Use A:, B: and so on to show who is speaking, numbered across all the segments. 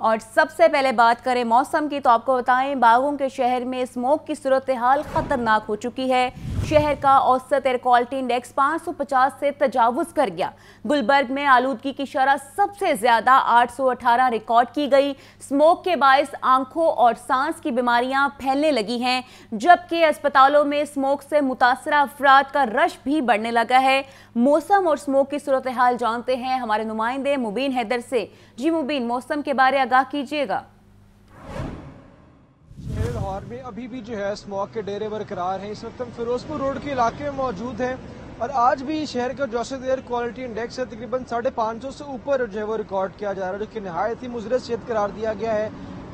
A: और सबसे पहले बात करें मौसम की तो आपको बताएं बागों के शहर में स्मोक की सूरत हाल खतरनाक हो चुकी है शहर का औसत एयर क्वालिटी इंडेक्स 550 से तजावज कर गया गुलबर्ग में आलूदगी की शरह सबसे ज़्यादा 818 रिकॉर्ड की गई स्मोक के बायस आंखों और सांस की बीमारियां फैलने लगी हैं जबकि अस्पतालों में स्मोक से मुतासर अफराद का रश भी बढ़ने लगा है मौसम और स्मोक की सूरत हाल जानते हैं हमारे नुमाइंदे मुबीन हैदर से जी मुबीन मौसम के बारे आगाह कीजिएगा
B: बाजार में अभी भी जो है स्मॉक के डेरे बरकरार हैं इस वक्त हम फिरोजपुर रोड के इलाके में मौजूद हैं और आज भी शहर का जो एयर क्वालिटी इंडेक्स है तकरीबन साढ़े पाँच सौ से ऊपर जो है वो रिकॉर्ड किया जा रहा है जो कि नहायत ही मुजरत सेहत करार दिया गया है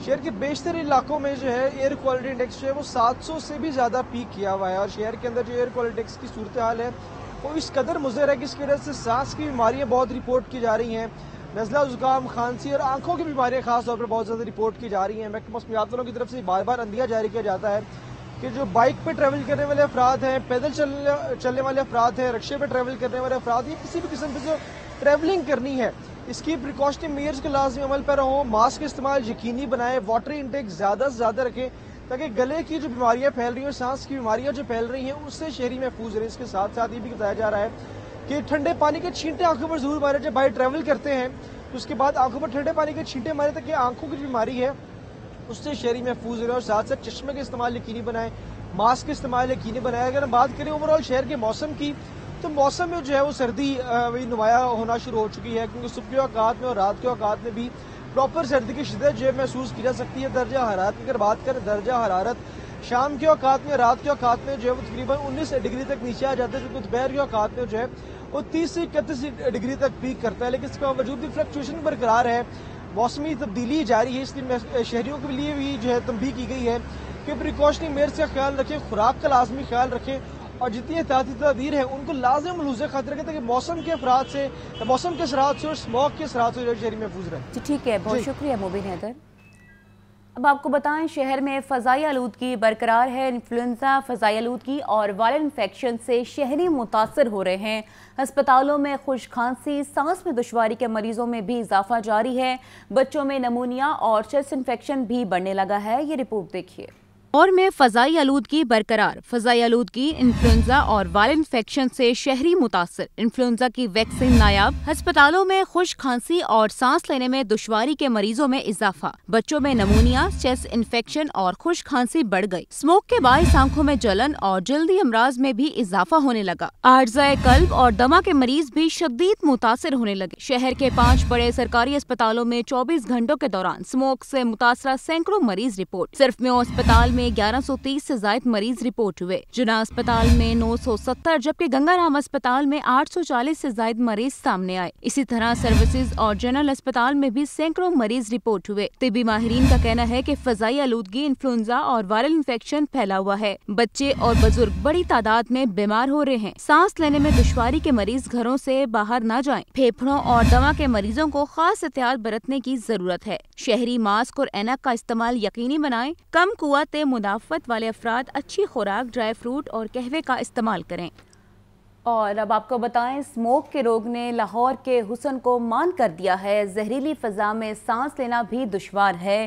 B: शहर के बेशतर इलाकों में जो है एयर क्वालिटी इंडेक्स जो है वो सात सौ से भी ज़्यादा पीक किया हुआ है और शहर के अंदर जो एयर क्वालिटी इंडेक्स की सूरत हाल है वो इस कदर मुजर है कि इसकी वजह से सांस की बीमारियाँ बहुत रिपोर्ट की जा रही हैं नज़ला ज़ुकाम खांसी और आंखों की बीमारियाँ खासतौर पर बहुत ज़्यादा रिपोर्ट की जा रही हैं महकमा मौसमियात वालों की तरफ से बार बार अंदिया जारी किया जाता है कि जो बाइक पर ट्रैवल करने वाले अफराद हैं पैदल चलने चलने वाले अफराद हैं रिक्शे पर ट्रैवल करने वाले अफराद हैं किसी भी किस्म की जो ट्रैवलिंग करनी है इसकी प्रिकॉशनरी मेयर्स के लाजमी अमल पर रहो मास्क का इस्तेमाल यकीनी बनाएं वाटर इंटेक ज़्यादा से ज़्यादा रखें ताकि गले की जो बीमारियाँ फैल रही हैं और सांस की बीमारियाँ जो फैल रही हैं उससे शहरी महफूज रहे इसके साथ साथ ये भी बताया जा रहा है कि ठंडे पानी के छींटे आंखों पर जरूर मारे जब भाई ट्रैवल करते हैं तो उसके बाद आंखों पर ठंडे पानी के छींटे मारे ताकि आंखों की बीमारी है उससे शहरी महफूज रहे और साथ साथ चश्मे का इस्तेमाल यकीनी बनाएं मास्क का इस्तेमाल यकीनी बनाएं अगर हम बात करें ओवरऑल शहर के मौसम की तो मौसम में जो है वो सर्दी नुमाया होना शुरू हो चुकी है क्योंकि सुबह के अवकात में और रात के अवकात में भी प्रॉपर सर्दी की शिदत जो है महसूस की जा सकती है दर्जा हरारत की अगर बात करें दर्जा हरारत शाम के औकात में रात के औकात में जो है वो तकरीबन उन्नीस डिग्री तक नीचे आ जाता है जबकि दोपहर के औकात में जो है वो तीस से इकतीस डिग्री तक पीक करता है लेकिन इसके बावजूद भी फ्लक्चुएशन बरकरार है मौसमी तब्दीली जारी है इसलिए शहरियों के लिए भी जो है तंबी की गई है कि प्रिकॉशनी मेयर्स का ख्याल रखें खुराक का लाजमी ख्याल रखें और जितनी एहतियाती तदबीर है उनको लाजम मलूज खातिर रखें ताकि मौसम के अफराद से मौसम के सराहत से और स्मॉक के सराहत से जो शहरी महफूज रहे
A: ठीक है बहुत शुक्रिया मुबीन हैदर अब आपको बताएं शहर में फ़जाई आलूदगी बरकरार है इन्फ्लुंजा फ़जाई आलूदगी और वायरल इन्फेक्शन से शहरी मुतासर हो रहे हैं अस्पतालों में खुश खांसी सांस में दुशारी के मरीज़ों में भी इजाफा जारी है बच्चों में नमूनिया और चेस्ट इन्फेक्शन भी बढ़ने लगा है ये रिपोर्ट देखिए लाहौर में फ़जाई आलूदगी बरकरार फ़जाई आलूदगी इन्फ्लुंजा और वायरल इन्फेक्शन से शहरी मुतासर इन्फ्लुंजा की वैक्सीन नायाब हस्पतालों में खुश खांसी और सांस लेने में दुश्वारी के मरीजों में इजाफा बच्चों में नमूनिया चेस्ट इन्फेक्शन और खुश खांसी बढ़ गयी स्मोक के बाईस आंखों में जलन और जल्दी अमराज में भी इजाफा होने लगा आर्जाए कल्ब और दमा के मरीज भी शदीद मुतासर होने लगे शहर के पाँच बड़े सरकारी अस्पतालों में चौबीस घंटों के दौरान स्मोक ऐसी मुतासरा सैकड़ों मरीज रिपोर्ट सिर्फ में अस्पताल में में 1130 से जायद मरीज रिपोर्ट हुए जुना अस्पताल में 970 जबकि गंगाराम अस्पताल में 840 से जायद मरीज सामने आए इसी तरह सर्विसेज और जनरल अस्पताल में भी सैकड़ों मरीज रिपोर्ट हुए तिबी माहरीन का कहना है की फजाई आलूदगी इन्फ्लुंजा और वायरल इन्फेक्शन फैला हुआ है बच्चे और बुजुर्ग बड़ी तादाद में बीमार हो रहे हैं सांस लेने में दुशारी के मरीज घरों से बाहर न जाएं। फेफड़ों और दवा के मरीजों को खास एहतियात बरतने की जरूरत है शहरी मास्क और एनक का इस्तेमाल यकीनी बनाएं। कम कुआते मुदाफत वाले अफराद अच्छी खुराक ड्राई फ्रूट और कहवे का इस्तेमाल करें और अब आपको बताएं स्मोक के रोग ने लाहौर के हुसन को मान कर दिया है जहरीली फ़जा में सांस लेना भी दुशवार है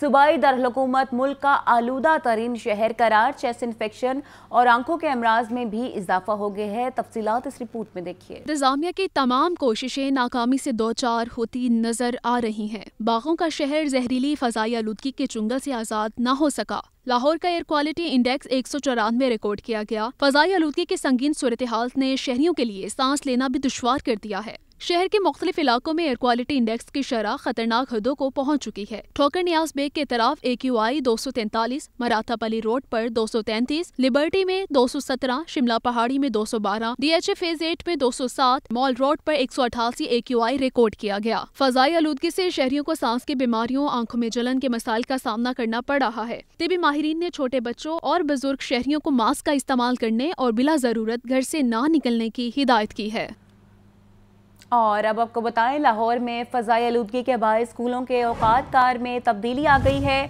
A: सूबाई दरकूमत मुल्क का आलूदा तरीन शहर करार चेस्ट इन्फेक्शन और आंखों के अमराज में भी इजाफा हो गया है तफसीत इस रिपोर्ट में देखिए इंतजामिया की तमाम कोशिशें नाकामी से दो चार होती नजर आ रही हैं बागों का शहर जहरीली फ़जाई आलूदगी के चुंगल से आज़ाद न हो सका लाहौर का एयर क्वालिटी इंडेक्स एक सौ चौरानवे रिकॉर्ड किया गया फ़जाई आलूदगी की संगीन सूरत हाल ने ने शहरियों के लिए सांस लेना भी दुश्वार कर दिया है शहर के मुख्तलिफ इलाकों में एयर क्वालिटी इंडेक्स की शरह खतरनाक हदों को पहुँच चुकी है ठोकर न्याज बेग के तरफ ए क्यू आई दो सौ तैंतालीस मराथापली रोड आरोप दो सौ तैंतीस लिबर्टी में दो सौ सत्रह शिमला पहाड़ी में दो सौ बारह D H A phase eight में दो सौ सात मॉल रोड आरोप एक सौ अठासी ए क्यू आई रिकॉर्ड किया गया फजाई आलूदगी ऐसी शहरियों को सांस की बीमारियों आंखों में जलन के मसाइल का सामना करना पड़ रहा है तिबी माहरीन ने छोटे बच्चों और बुजुर्ग शहरियों को मास्क का इस्तेमाल करने और बिला जरूरत घर ऐसी न निकलने की हिदायत की है और अब आपको बताएं लाहौर में फ़जाई आलूदगी के बाद स्कूलों के औकात कार में तब्दीली आ गई है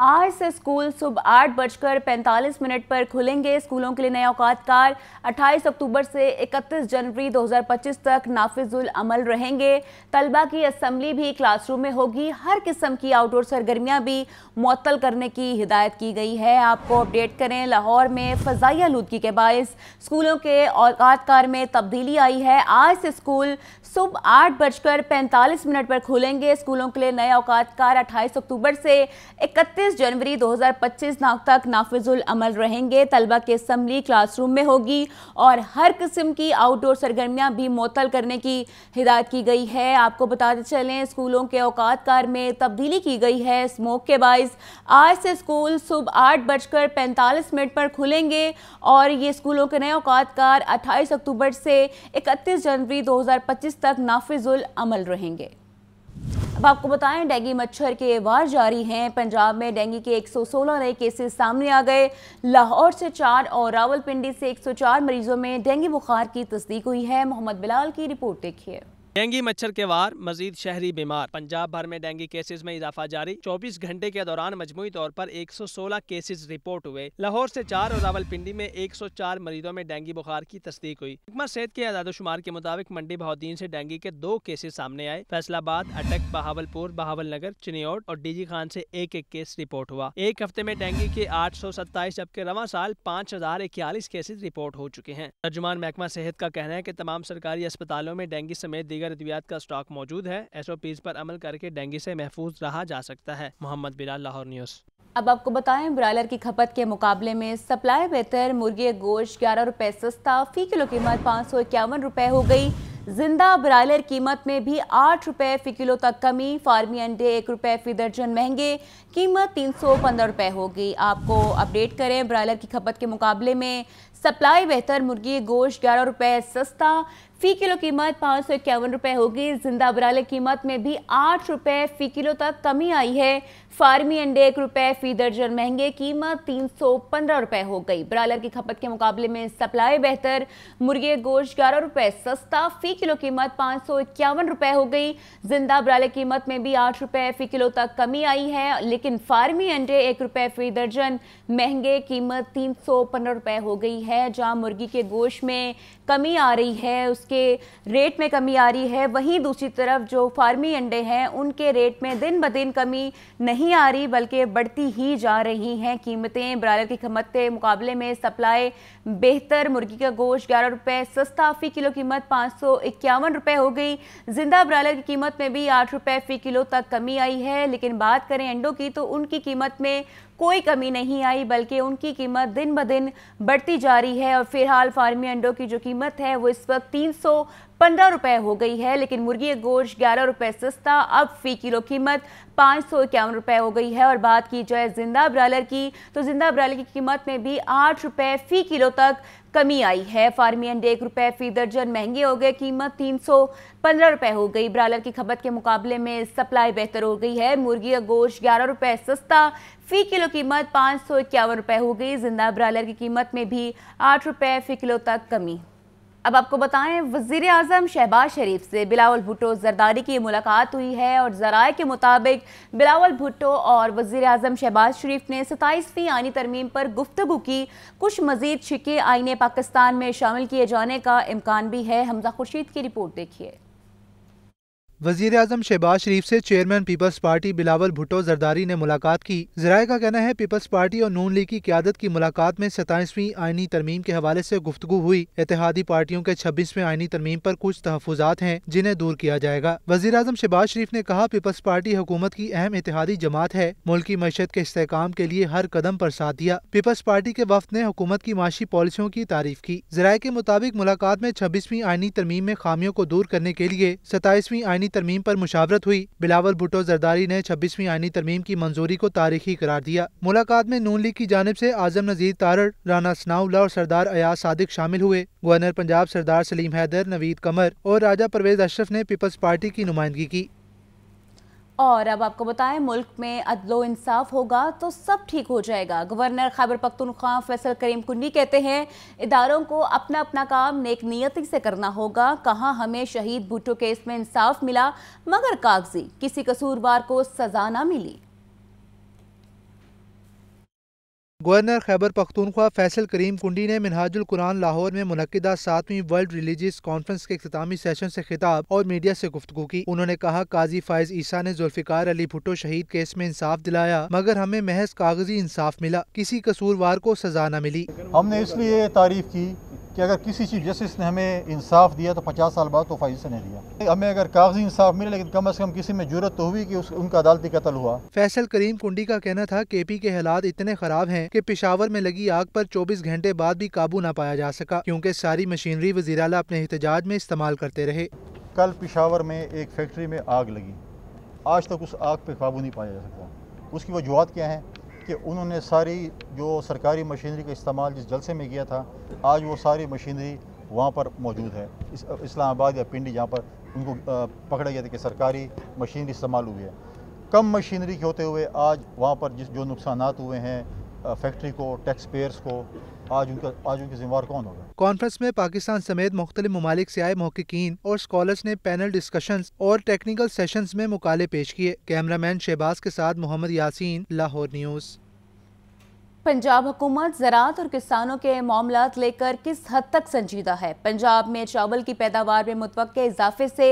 A: आज से स्कूल सुबह आठ बजकर पैंतालीस मिनट पर खुलेंगे स्कूलों के लिए नए औकात कार अट्ठाईस अक्टूबर से इकतीस जनवरी 2025 तक नाफिजुल अमल रहेंगे तलबा की असम्बली भी क्लासरूम में होगी हर किस्म की आउटडोर सरगर्मियां भी मअतल करने की हिदायत की गई है आपको अपडेट करें लाहौर में फ़जाई आलूदगी के बायस स्कूलों के औकात कार में तब्दीली आई है आज से स्कूल सुबह आठ बजकर पैंतालीस मिनट पर खुलेंगे स्कूलों के लिए नए औकात कार अट्ठाईस अक्टूबर से इकतीस 31 जनवरी 2025 नाग तक नाफिजुल अमल रहेंगे तलबा के असम्बली क्लासरूम में होगी और हर किस्म की आउटडोर सरगर्मियां भी मुतल करने की हिदायत की गई है आपको बताते चलें स्कूलों के अवकात कार में तब्दीली की गई है स्मोक के बायस आज से स्कूल सुबह आठ बजकर पैंतालीस मिनट पर खुलेंगे और ये स्कूलों के नए अवकात कार अट्ठाईस अक्टूबर से इकतीस जनवरी दो तक नाफिजुल अमल रहेंगे अब आपको बताएं डेंगू मच्छर के वार जारी हैं पंजाब में डेंगू के 116 नए केसेस सामने आ गए लाहौर से चार और रावलपिंडी से 104 मरीजों में डेंगू बुखार की तस्दीक हुई है मोहम्मद बिलाल की रिपोर्ट देखिए
B: डेंगी मच्छर के वार मजीद शहरी बीमार पंजाब भर में डेंगी केसेस में इजाफा जारी 24 घंटे के दौरान मजमू तौर पर 116 केसेस रिपोर्ट हुए लाहौर से चार और रावलपिंडी में 104 मरीजों में डेंगी बुखार की तस्दीक हुई महकमा सेहत के आदादोशुमार के मुताबिक मंडी बहुद्दीन से डेंगी के दो केसेस सामने आए फैसलाबाद अटक बहावलपुर बहावल नगर चिनियोट और डीजी खान से एक एक केस रिपोर्ट हुआ एक हफ्ते में डेंगी के आठ सौ सत्ताईस जबकि रवा साल पाँच हजार इक्यालीस केसेज रिपोर्ट हो चुके हैं तर्जुमान महकमा सेहत का कहना है की तमाम सरकारी अस्पतालों में डेंगी समेत दीगर दीगर अद्वियात का स्टॉक मौजूद है एस ओ पीज पर अमल करके डेंगू से महफूज रहा जा सकता है मोहम्मद बिलाल लाहौर न्यूज़
A: अब आपको बताएं ब्रायलर की खपत के मुकाबले में सप्लाई बेहतर मुर्गी गोश्त ग्यारह रुपए सस्ता फी किलो कीमत पाँच सौ इक्यावन रुपए हो गई जिंदा ब्रायलर कीमत में भी आठ रुपए फी किलो तक कमी फार्मी अंडे एक रुपए फी दर्जन महंगे कीमत तीन सौ पंद्रह रुपए हो गई आपको अपडेट करें ब्रायलर की खपत के मुकाबले में सप्लाई बेहतर मुर्गी गोश्त ग्यारह रुपए सस्ता फी किलो कीमत पाँच सौ इक्यावन रुपये होगी जिंदा बराले कीमत में भी आठ रुपये फी किलो तक कमी आई है फार्मी अंडे एक रुपये फी दर्जन महंगे कीमत तीन सौ पंद्रह रुपये हो गई ब्रायलर की खपत के मुकाबले में सप्लाई बेहतर मुर्गे गोश्त ग्यारह रुपये सस्ता फी किलो कीमत पाँच सौ इक्यावन रुपये हो गई जिंदा ब्रायलर कीमत में भी आठ रुपये फी किलो तक कमी आई है लेकिन फार्मी अंडे एक रुपये फी दर्जन महंगे कीमत तीन सौ पंद्रह रुपये हो गई है जहाँ मुर्गी के गोश्त में कमी आ रही है उसके के रेट में कमी आ रही है वहीं दूसरी तरफ जो फार्मी अंडे हैं उनके रेट में दिन ब दिन कमी नहीं आ रही बल्कि बढ़ती ही जा रही हैं कीमतें ब्रायलर की कीमत के मुकाबले में सप्लाई बेहतर मुर्गी का गोश्त ग्यारह रुपये सस्ता फ़ी किलो कीमत पाँच सौ इक्यावन रुपये हो गई जिंदा ब्रायलर की कीमत में भी आठ रुपये फ़ी किलो तक कमी आई है लेकिन बात करें अंडों की तो उनकी कीमत में कोई कमी नहीं आई बल्कि उनकी कीमत दिन ब दिन बढ़ती जा रही है और फिलहाल फार्मी अंडों की जो कीमत है वो इस वक्त तीन सौ पंद्रह रुपये हो गई है लेकिन मुर्गी का गोश्त ग्यारह रुपये सस्ता अब फी किलो कीमत पाँच सौ इक्यावन रुपये हो गई है और बात की जाए जिंदा ब्रायलर की तो जिंदा ब्रायलर की कीमत में भी आठ रुपये फी किलो तक कमी आई है फार्मी अंडे एक रुपये फी दर्जन महंगे हो गए कीमत तीन सौ पंद्रह रुपये हो गई ब्रायलर की खपत के मुकाबले में सप्लाई बेहतर हो गई है मुर्गी का गोश्त ग्यारह रुपये सस्ता फी किलो कीमत पाँच सौ इक्यावन रुपये हो गई जिंदा ब्रायलर की कीमत में भी आठ रुपये फी किलो तक कमी अब आपको बताएं वजीर अजम शहबाज शरीफ से बिलावल भुट्टो जरदारी की मुलाकात हुई है और जराए के मुताबिक बिलावल भुट्टो और वजीर अजम शहबाज शरीफ ने सताईसवीं आनी तरमीम पर गुफ्तु की कुछ मजीद छिके आईने पाकिस्तान में शामिल किए जाने का इम्कान भी है हमजा खुर्शीद की रिपोर्ट देखिए
C: वजीर अजम शहबाज शरीफ से chairman people's party Bilawal Bhutto Zardari ने मुलाकात की जराये का कहना है पीपल्स पार्टी और नून लीग की क्यादत की मुलाकात में सताईसवीं आइनी तरमीम के हवाले से गुफ्तु हुई इतिहादी पार्टियों के छब्बीसवें आइनी तरमीम पर कुछ तहफात हैं जिन्हें दूर किया जाएगा वजीर अजम शहबाज शरीफ ने कहा पीपल्स पार्टी हुकूमत की अहम इतिहादी जमात है मुल्क की मैशत के इसकाम के लिए हर कदम आरोप साथ दिया पीपल्स पार्टी के वफद ने हुकूमत की माशी पॉलिसियों की तारीफ की जराये के मुताबिक मुलाकात में छब्बीसवीं आइनी तरमीम में खामियों को दूर करने के लिए सताईसवीं आइनी आइनी तरमीम पर मुशावरत हुई बिलावल भुटो जरदारी ने छब्बीसवीं आइनी तरमीम की मंजूरी को तारीखी करार दिया मुलाकात में नून लीग की जानब ऐसी आजम नजीर तारड़ राना स्नाउला और सरदार अयाज सादिक शामिल हुए गवर्नर पंजाब सरदार सलीम हैदर नवीद कमर और राजा परवेज अशरफ ने पीपल्स पार्टी की नुमाइंदगी की
A: और अब आपको बताएं मुल्क में अदलो इंसाफ होगा तो सब ठीक हो जाएगा गवर्नर खैबर पख्तनख्वा फैसल करीम कुंडी कहते हैं इदारों को अपना अपना काम नेक नियति से करना होगा कहाँ हमें शहीद भुट्टो केस में इंसाफ मिला मगर कागजी किसी कसूरवार को सजा ना मिली
C: गवर्नर खैबर पख्तूनख्वा फैसल करीम कुंडी ने मिनहाजुल कुरान लाहौर में मनदा सातवीं वर्ल्ड रिलीजियस कॉन्फ्रेंस के अख्तामी सेशन से खिताब और मीडिया से गुफ्तु की उन्होंने कहा काजी फायज ईसा ने जुल्फिकार अली भुट्टो शहीद केस में इंसाफ दिलाया मगर हमें महज कागजी इंसाफ मिला किसी कसूरवार को सजा न मिली हमने इसलिए तारीफ की कि अगर किसी चीफ जस्टिस ने हमें इंसाफ दिया तो पचास साल बाद तो फाइज से नहीं दिया हमें अगर कागजी इंसाफ मिले लेकिन कम अज़ कम किसी में जरूरत तो हुई कि उस, उनका अदालती कत्ल हुआ फैसल करीम कुंडी का कहना था के पी के हालात इतने खराब हैं कि पिशावर में लगी आग पर चौबीस घंटे बाद भी काबू ना पाया जा सका क्योंकि सारी मशीनरी वजीराला अपने एहतजाज में इस्तेमाल करते रहे कल पिशावर में एक फैक्ट्री में आग लगी आज तक उस आग पर काबू नहीं पाया जा सकता उसकी वजूहत क्या है कि उन्होंने सारी जो सरकारी मशीनरी का इस्तेमाल जिस जलसे में किया था आज वो सारी मशीनरी वहाँ पर मौजूद है इस इस्लामाबाद या पिंडी जहाँ पर उनको पकड़ा गया था कि सरकारी मशीनरी इस्तेमाल हुई है कम मशीनरी के होते हुए आज वहाँ पर जिस जो नुकसान हुए हैं फैक्ट्री को टैक्स पेयर्स को आज उनका आज उनके जिम्मेवार कौन होगा कॉन्फ्रेंस में पाकिस्तान समेत मुख्तलि ममालिक से आए मोहकिन और स्कॉलर्स ने पैनल डिस्कशन और टेक्निकल सेशन में मुकाले पेश किए कैमरामैन शहबाज के साथ मोहम्मद यासीन लाहौर न्यूज़
A: पंजाब हुकूमत ज़रात और किसानों के मामला लेकर किस हद तक संजीदा है पंजाब में चावल की पैदावार में मुतव इजाफे से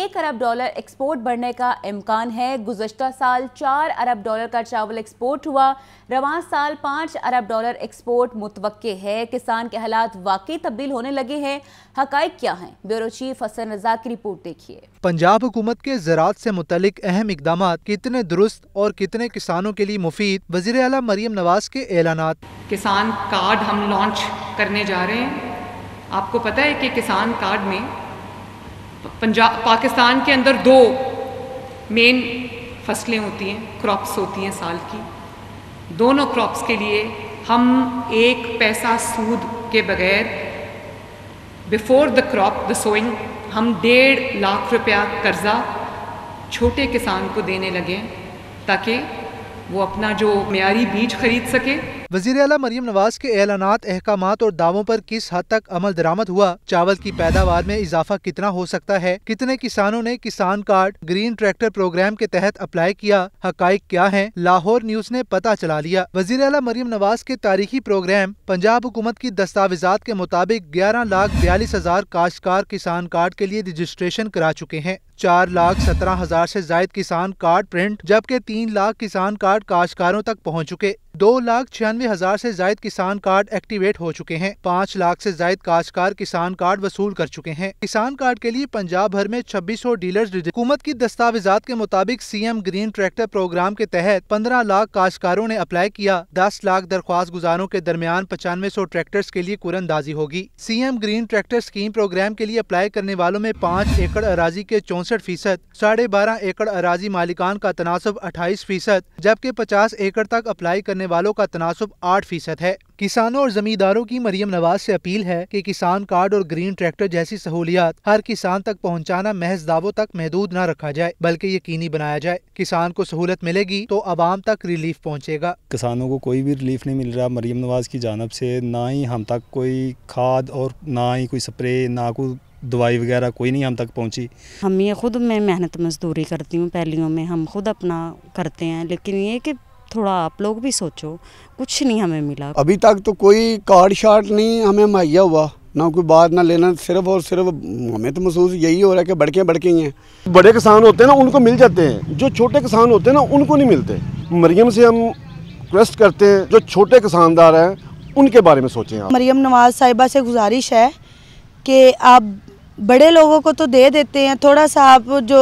A: एक अरब डॉलर एक्सपोर्ट बढ़ने का इम्कान है गुजशत साल चार अरब डॉलर का चावल एक्सपोर्ट हुआ रवा साल पाँच अरब डॉलर एक्सपोर्ट मुतव है किसान के हालात वाकई तब्दील होने लगे हैं हक क्या हैं ब्यूरो चीफ हसन रजा की रिपोर्ट देखिए
C: पंजाब हुकूमत के ज़रात से मुतल अहम इकदाम कितने दुरुस्त और कितने किसानों के लिए मुफीद वजी अला मरियम नवाज के ऐलान किसान
A: कार्ड हम लॉन्च करने जा रहे हैं आपको पता है कि किसान कार्ड में पंजाब पाकिस्तान के अंदर दो मेन फसलें होती हैं क्रॉप्स होती हैं साल की दोनों क्रॉप्स के लिए हम एक पैसा सूद के बगैर before the crop the sowing हम डेढ़ लाख रुपया कर्ज़ा छोटे किसान को देने लगे ताकि वो अपना जो मीरी बीज खरीद सके
C: वजीर अला मरीम नवाज के ऐलानात अहकाम और दावों पर किस हद तक अमल दरामद हुआ चावल की पैदावार में इजाफा कितना हो सकता है कितने किसानों ने किसान कार्ड ग्रीन ट्रैक्टर प्रोग्राम के तहत अप्लाई किया हक क्या है लाहौर न्यूज ने पता चला लिया वजीर अला मरीम नवाज के तारीखी प्रोग्राम पंजाब हुकूमत की दस्तावेजात के मुताबिक ग्यारह लाख बयालीस हजार काश्तकार किसान कार्ड के लिए रजिस्ट्रेशन करा चुके हैं चार लाख सत्रह हजार ऐसी जायद किसान कार्ड प्रिंट जबकि तीन लाख किसान कार्ड काश्तकारों तक पहुँच चुके दो लाख छियानवे पचानवे हजार ऐसी जायद किसान कार्ड एक्टिवेट हो चुके हैं पाँच लाख ऐसी जायद काश्कार किसान कार्ड वसूल कर चुके हैं किसान कार्ड के लिए पंजाब भर में छब्बीस सौ डीलर हुकूमत की दस्तावेजा के मुताबिक C M green tractor program के तहत पंद्रह लाख काश्कारों ने अप्लाई किया दस लाख दरख्वास्त गुजारों के दरमियान पचानवे सौ ट्रैक्टर के लिए कुरंदाजी होगी C M green tractor scheme program के लिए अप्लाई करने वालों में पाँच एकड़ अराजी के चौसठ फीसद साढ़े बारह एकड़ अराजी मालिकान का तनासब अट्ठाईस फीसद जबकि पचास एकड़ तक अप्लाई करने वालों का तनासब दशमलव मतलब आठ फीसद है किसानों और जमींदारों की मरियम नवाज से अपील है कि किसान कार्ड और ग्रीन ट्रैक्टर जैसी सहूलियात हर किसान तक पहुंचाना महज दावों तक महदूद न रखा जाए बल्कि यकीनी बनाया जाए किसान को सहूलत मिलेगी तो आवाम तक रिलीफ पहुंचेगा किसानों को कोई भी रिलीफ नहीं मिल रहा मरियम नवाज की जानब से ना ही हम तक कोई खाद और ना ही कोई स्प्रे ना कोई दवाई वगैरह कोई
B: नहीं हम तक पहुंची
A: हम ये खुद मैं मेहनत मजदूरी करती हूँ पहलियों में हम खुद अपना करते हैं लेकिन ये कि थोड़ा आप लोग भी सोचो कुछ नहीं हमें मिला अभी
B: तक तो कोई कार्ड शार्ट नहीं हमें मुहैया हुआ ना कोई बात ना लेना सिर्फ और सिर्फ हमें तो महसूस यही हो रहा है कि बड़के बड़के ही हैं बड़े किसान होते हैं ना उनको मिल जाते हैं जो छोटे किसान होते हैं ना उनको नहीं मिलते मरियम से हम रिक्वेस्ट करते हैं जो छोटे किसानदार हैं उनके बारे में सोचें आप मरियम नवाज साहिबा से गुजारिश है कि आप बड़े लोगों को तो दे देते हैं थोड़ा सा आप जो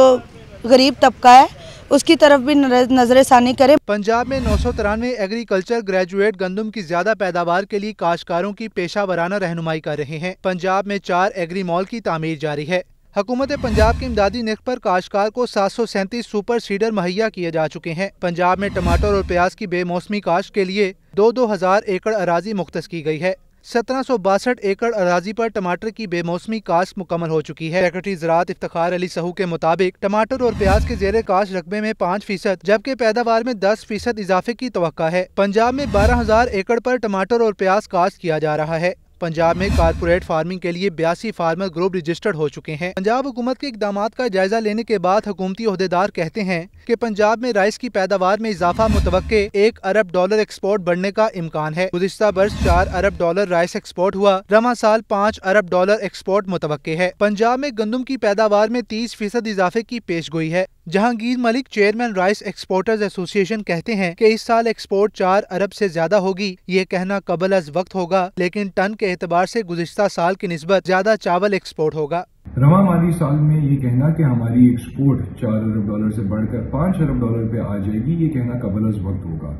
B: गरीब तबका है उसकी तरफ भी नजर
C: षानी करे पंजाब में नौ सौ तिरानवे एग्रीकल्चर ग्रेजुएट गंदम की ज्यादा पैदावार के लिए काश्कारों की पेशा वराना रहनुमाई कर रहे हैं पंजाब में चार एग्री मॉल की तमीर जारी है हुकूमत पंजाब की इमदादी नेक पर काश्कार को सात सौ सैंतीस सुपर सीडर मुहैया किए जा चुके हैं पंजाब में टमाटर और प्याज की बेमौसमी काश्त के लिए दो दो हजार एकड़ अराजी मुख्त की गई है सत्रह एकड़ अराजी पर टमाटर की बेमौसमी काश्त मुकम्मल हो चुकी है सेक्रेटरी ज़रात इफ्तार अली सहू के मुताबिक टमाटर और प्याज के जेर काश्त रकबे में पाँच फीसद जबकि पैदावार में दस फीसद इजाफे की तो है पंजाब में बारह हजार एकड़ पर टमाटर और प्याज काश्त किया जा रहा है पंजाब में कारपोरेट फार्मिंग के लिए बयासी फार्मर ग्रुप रजिस्टर्ड हो चुके हैं पंजाब हुकूमत के इकदाम का जायजा लेने के बाद हुकूमती अहदेदार कहते हैं कि पंजाब में राइस की पैदावार में इजाफा मुतव एक अरब डॉलर एक्सपोर्ट बढ़ने का इम्कान है गुजशत वर्ष चार अरब डॉलर राइस एक्सपोर्ट हुआ रवा साल पाँच अरब डॉलर एक्सपोर्ट मुतव है पंजाब में गंदम की पैदावार में तीस फीसद इजाफे की पेश गोई है Jahangir Malik chairman rice exporters association कहते हैं कि इस साल एक्सपोर्ट चार अरब से ज्यादा होगी ये कहना कबल अज वक्त होगा लेकिन टन के एतबार से गुजशत साल की नस्बत ज्यादा चावल एक्सपोर्ट होगा
B: रवा माली साल में ये कहना कि हमारी एक्सपोर्ट चार अरब डॉलर से बढ़कर पाँच अरब डॉलर पे आ जाएगी ये कहना कबल अज वक्त होगा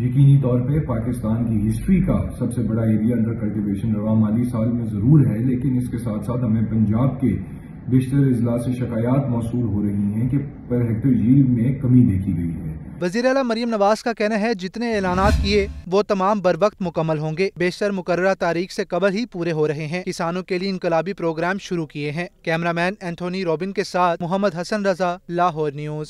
B: यकीनी तौर पे पाकिस्तान की हिस्ट्री का सबसे बड़ा एरिया अंडर कल्टिवेशन रवा माली साल में जरूर है लेकिन इसके साथ साथ हमें पंजाब के बेशतर अजला से शिकायत मौसू हो रही हैं कि पर हेक्टर यील्ड में कमी देखी गई है
C: वजीर अला मरीम नवाज का कहना है जितने ऐलान किए वो तमाम बर वक्त मुकम्मल होंगे बेशतर मुकर तारीख ऐसी कबल ही पूरे हो रहे हैं किसानों के लिए इनकलाबी प्रोग्राम शुरू किए हैं कैमरा मैन एंथोनी रॉबिन के साथ मोहम्मद हसन रजा लाहौर न्यूज